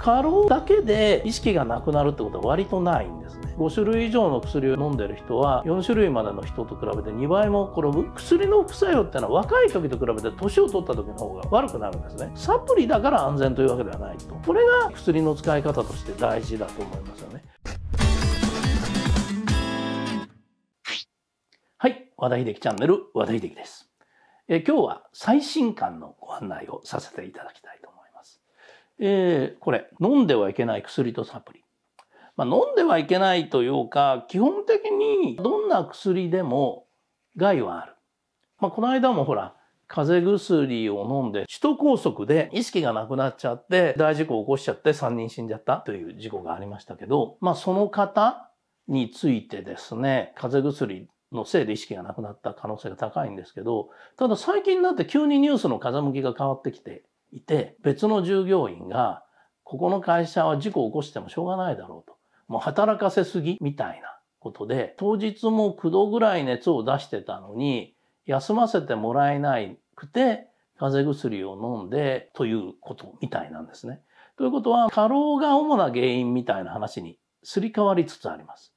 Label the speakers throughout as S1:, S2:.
S1: 過労だけで意識がなくなるってことは割とないんですね5種類以上の薬を飲んでる人は4種類までの人と比べて2倍も転ぶ薬の副作用ってのは若い時と比べて年を取った時の方が悪くなるんですねサプリだから安全というわけではないとこれが薬の使い方として大事だと思いますよねはい和田秀樹チャンネル和田秀樹ですえ今日は最新刊のご案内をさせていただきたいと思いますえー、これ、飲んではいけない薬とサプリ。まあ、飲んではいけないというか、基本的にどんな薬でも害はある。まあ、この間もほら、風邪薬を飲んで、首都高速で意識がなくなっちゃって、大事故を起こしちゃって3人死んじゃったという事故がありましたけど、まあその方についてですね、風邪薬のせいで意識がなくなった可能性が高いんですけど、ただ最近になって急にニュースの風向きが変わってきて、いて、別の従業員が、ここの会社は事故を起こしてもしょうがないだろうと。もう働かせすぎみたいなことで、当日も9度ぐらい熱を出してたのに、休ませてもらえなくて、風邪薬を飲んでということみたいなんですね。ということは、過労が主な原因みたいな話にすり替わりつつあります。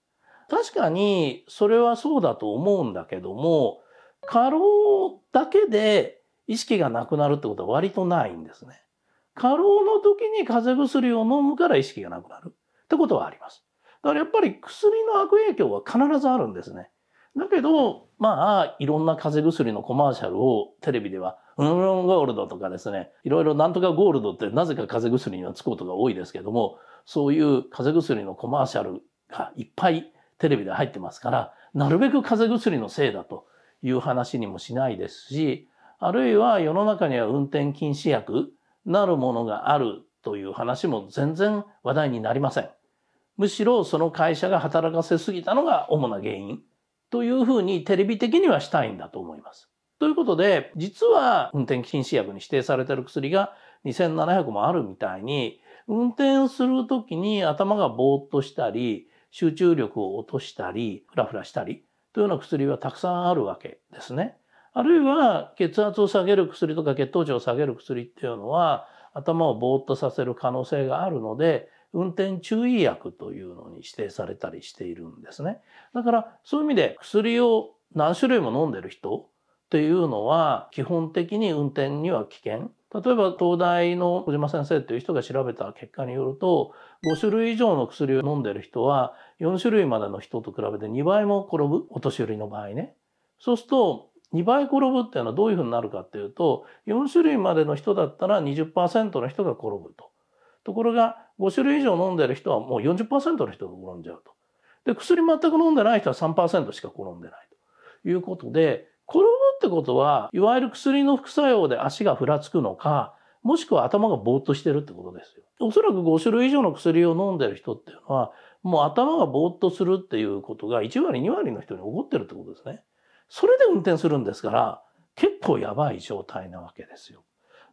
S1: 確かに、それはそうだと思うんだけども、過労だけで意識がなくなるってことは割とないんですね。過労の時に風邪薬を飲むから意識がなくなるってことはあります。だからやっぱり薬の悪影響は必ずあるんですね。だけど、まあ、いろんな風邪薬のコマーシャルをテレビでは、うん、うんゴールドとかですね、いろいろなんとかゴールドってなぜか風邪薬にはつくことが多いですけども、そういう風邪薬のコマーシャルがいっぱいテレビで入ってますから、なるべく風邪薬のせいだという話にもしないですし、あるいは世の中には運転禁止薬なるものがあるという話も全然話題になりません。むしろその会社が働かせすぎたのが主な原因というふうにテレビ的にはしたいんだと思います。ということで、実は運転禁止薬に指定されてる薬が2700もあるみたいに、運転するときに頭がぼーっとしたり、集中力を落としたり、ふらふらしたり、というような薬はたくさんあるわけですね。あるいは血圧を下げる薬とか血糖値を下げる薬っていうのは頭をぼーっとさせる可能性があるので運転注意薬というのに指定されたりしているんですね。だからそういう意味で薬を何種類も飲んでる人っていうのは基本的に運転には危険。例えば東大の小島先生という人が調べた結果によると5種類以上の薬を飲んでる人は4種類までの人と比べて2倍も転ぶお年寄りの場合ね。そうすると2倍転ぶっていうのはどういうふうになるかっていうと4種類までの人だったら20%の人が転ぶと。ところが5種類以上飲んでる人はもう40%の人が転んじゃうと。で薬全く飲んでない人は3%しか転んでないということで転ぶってことはいわゆる薬の副作用で足がふらつくのかもしくは頭がぼーっとしてるってことですよ。おそらく5種類以上の薬を飲んでる人っていうのはもう頭がぼーっとするっていうことが1割2割の人に起こってるってことですね。それで運転するんですから結構やばい状態なわけですよ。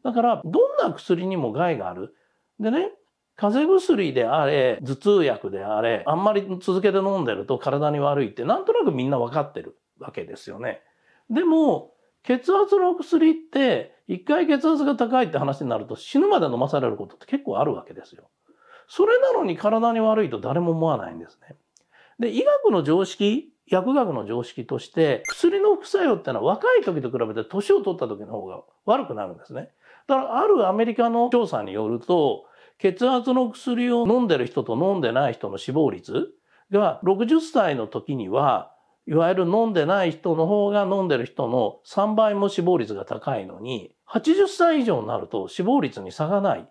S1: だからどんな薬にも害がある。でね風邪薬であれ頭痛薬であれあんまり続けて飲んでると体に悪いってなんとなくみんなわかってるわけですよね。でも血圧の薬って一回血圧が高いって話になると死ぬまで飲まされることって結構あるわけですよ。それなのに体に悪いと誰も思わないんですね。で医学の常識薬学の常識として薬の副作用ってのは若い時と比べて年を取った時の方が悪くなるんですね。だからあるアメリカの調査によると血圧の薬を飲んでる人と飲んでない人の死亡率が60歳の時にはいわゆる飲んでない人の方が飲んでる人の3倍も死亡率が高いのに80歳以上になると死亡率に差がない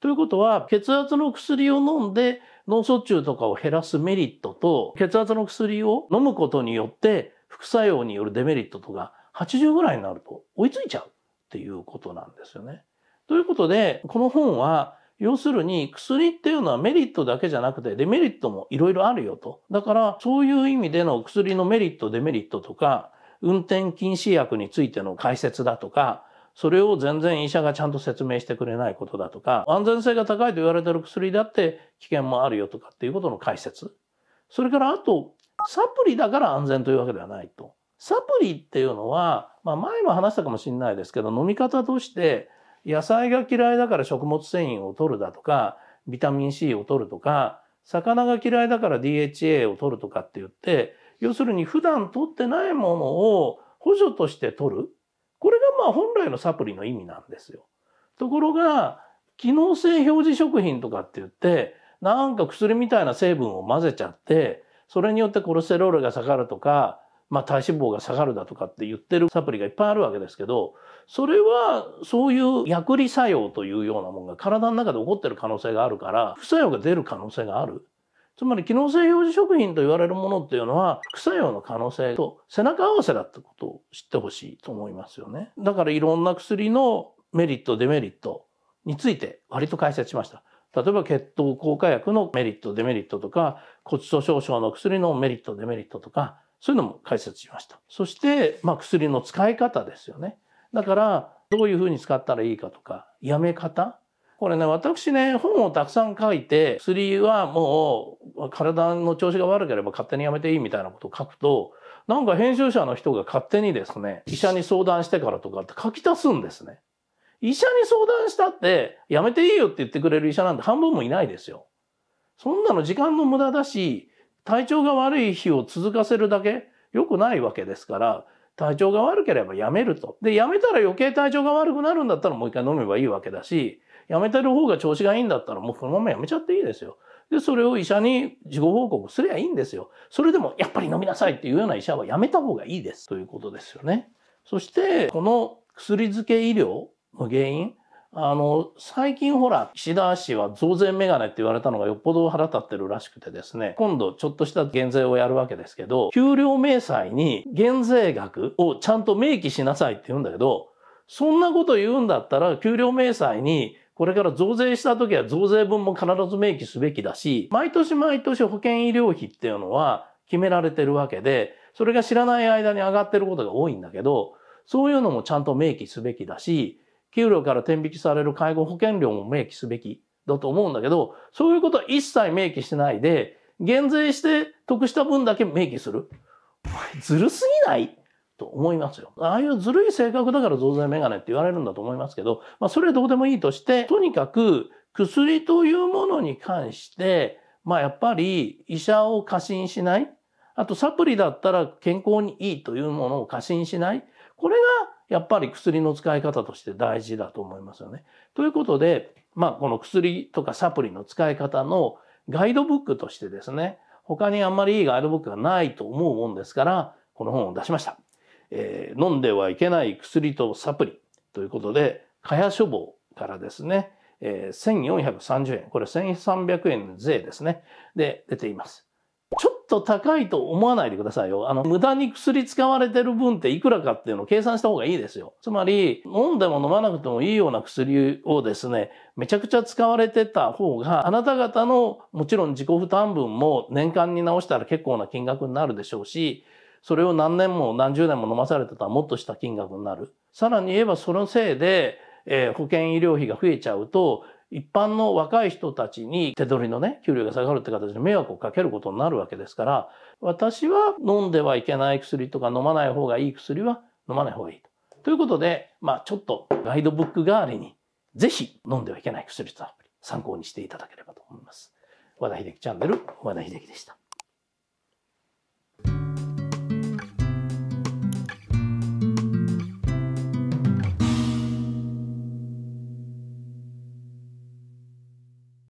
S1: ということは、血圧の薬を飲んで脳卒中とかを減らすメリットと、血圧の薬を飲むことによって副作用によるデメリットとか、80ぐらいになると追いついちゃうっていうことなんですよね。ということで、この本は、要するに薬っていうのはメリットだけじゃなくてデメリットもいろいろあるよと。だからそういう意味での薬のメリット、デメリットとか、運転禁止薬についての解説だとか、それを全然医者がちゃんと説明してくれないことだとか、安全性が高いと言われてる薬だって危険もあるよとかっていうことの解説。それからあと、サプリだから安全というわけではないと。サプリっていうのは、まあ前も話したかもしれないですけど、飲み方として野菜が嫌いだから食物繊維を取るだとか、ビタミン C を取るとか、魚が嫌いだから DHA を取るとかって言って、要するに普段取ってないものを補助として取る。まあ本来のサプリの意味なんですよ。ところが、機能性表示食品とかって言って、なんか薬みたいな成分を混ぜちゃって、それによってコレステロールが下がるとか、まあ、体脂肪が下がるだとかって言ってるサプリがいっぱいあるわけですけど、それはそういう薬理作用というようなものが体の中で起こってる可能性があるから、副作用が出る可能性がある。つまり機能性表示食品と言われるものっていうのは副作用の可能性と背中合わせだってことを知ってほしいと思いますよね。だからいろんな薬のメリット、デメリットについて割と解説しました。例えば血糖効果薬のメリット、デメリットとか骨粗鬆症の薬のメリット、デメリットとかそういうのも解説しました。そして、まあ、薬の使い方ですよね。だからどういうふうに使ったらいいかとかやめ方これね、私ね、本をたくさん書いて、薬はもう体の調子が悪ければ勝手にやめていいみたいなことを書くと、なんか編集者の人が勝手にですね、医者に相談してからとかって書き足すんですね。医者に相談したって、やめていいよって言ってくれる医者なんて半分もいないですよ。そんなの時間の無駄だし、体調が悪い日を続かせるだけ良くないわけですから、体調が悪ければやめると。で、やめたら余計体調が悪くなるんだったらもう一回飲めばいいわけだし、辞めてる方が調子がいいんだったら、もうこのまま辞めちゃっていいですよ。で、それを医者に事後報告すりゃいいんですよ。それでも、やっぱり飲みなさいっていうような医者は辞めた方がいいです。ということですよね。そして、この薬漬け医療の原因、あの、最近ほら、岸田氏は増税メガネって言われたのがよっぽど腹立ってるらしくてですね、今度ちょっとした減税をやるわけですけど、給料明細に減税額をちゃんと明記しなさいって言うんだけど、そんなこと言うんだったら、給料明細にこれから増税した時は増税分も必ず明記すべきだし、毎年毎年保険医療費っていうのは決められてるわけで、それが知らない間に上がってることが多いんだけど、そういうのもちゃんと明記すべきだし、給料から転引きされる介護保険料も明記すべきだと思うんだけど、そういうことは一切明記してないで、減税して得した分だけ明記する。おずるすぎないと思いますよ。ああいうずるい性格だから増税メガネって言われるんだと思いますけど、まあそれどうでもいいとして、とにかく薬というものに関して、まあやっぱり医者を過信しない。あとサプリだったら健康にいいというものを過信しない。これがやっぱり薬の使い方として大事だと思いますよね。ということで、まあこの薬とかサプリの使い方のガイドブックとしてですね、他にあんまりいいガイドブックがないと思うもんですから、この本を出しました。えー、飲んではいけない薬とサプリということで、かや処方からですね、えー、1430円、これ1300円税ですね、で出ています。ちょっと高いと思わないでくださいよ。あの、無駄に薬使われてる分っていくらかっていうのを計算した方がいいですよ。つまり、飲んでも飲まなくてもいいような薬をですね、めちゃくちゃ使われてた方が、あなた方のもちろん自己負担分も年間に直したら結構な金額になるでしょうし、それを何年も何十年も飲まされてたらもっとした金額になる。さらに言えばそのせいで、えー、保険医療費が増えちゃうと、一般の若い人たちに手取りのね、給料が下がるって形で迷惑をかけることになるわけですから、私は飲んではいけない薬とか飲まない方がいい薬は飲まない方がいいと。ということで、まあちょっとガイドブック代わりに、ぜひ飲んではいけない薬とアプリ、参考にしていただければと思います。和田秀樹チャンネル、和田秀樹でした。